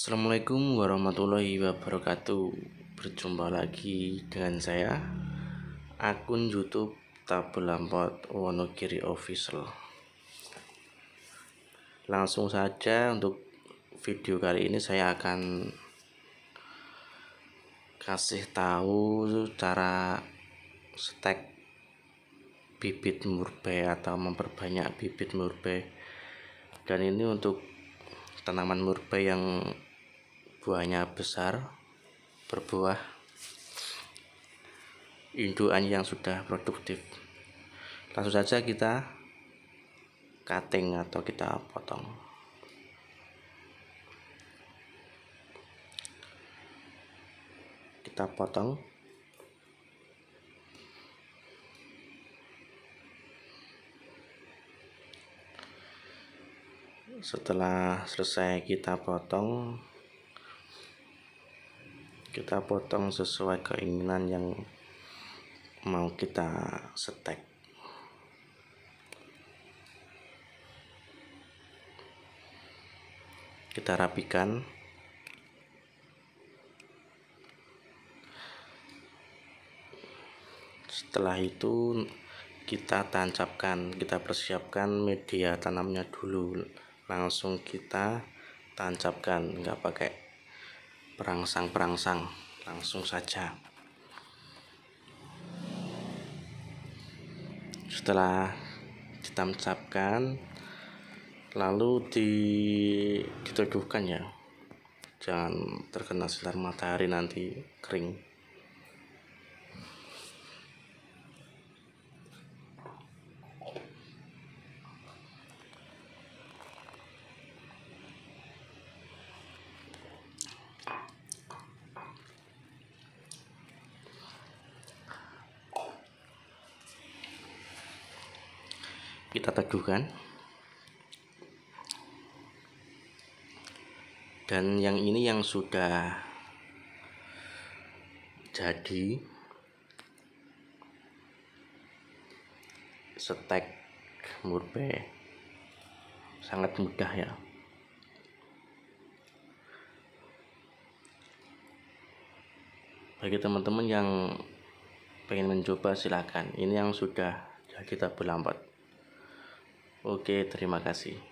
Assalamualaikum warahmatullahi wabarakatuh Berjumpa lagi dengan saya Akun Youtube Tabel Lampot Wonogiri Official Langsung saja untuk video kali ini saya akan Kasih tahu cara stek bibit murbe atau memperbanyak bibit murbe dan ini untuk tanaman murbe yang buahnya besar berbuah indukan yang sudah produktif langsung saja kita cutting atau kita potong kita potong setelah selesai kita potong kita potong sesuai keinginan yang mau kita setek kita rapikan setelah itu kita tancapkan kita persiapkan media tanamnya dulu langsung kita tancapkan nggak pakai perangsang-perangsang langsung saja setelah ditancapkan lalu di, diteduhkan ya jangan terkena sinar matahari nanti kering kita teguhkan dan yang ini yang sudah jadi setek murbe sangat mudah ya bagi teman-teman yang pengen mencoba silahkan ini yang sudah jadi tabu lambat Oke, terima kasih.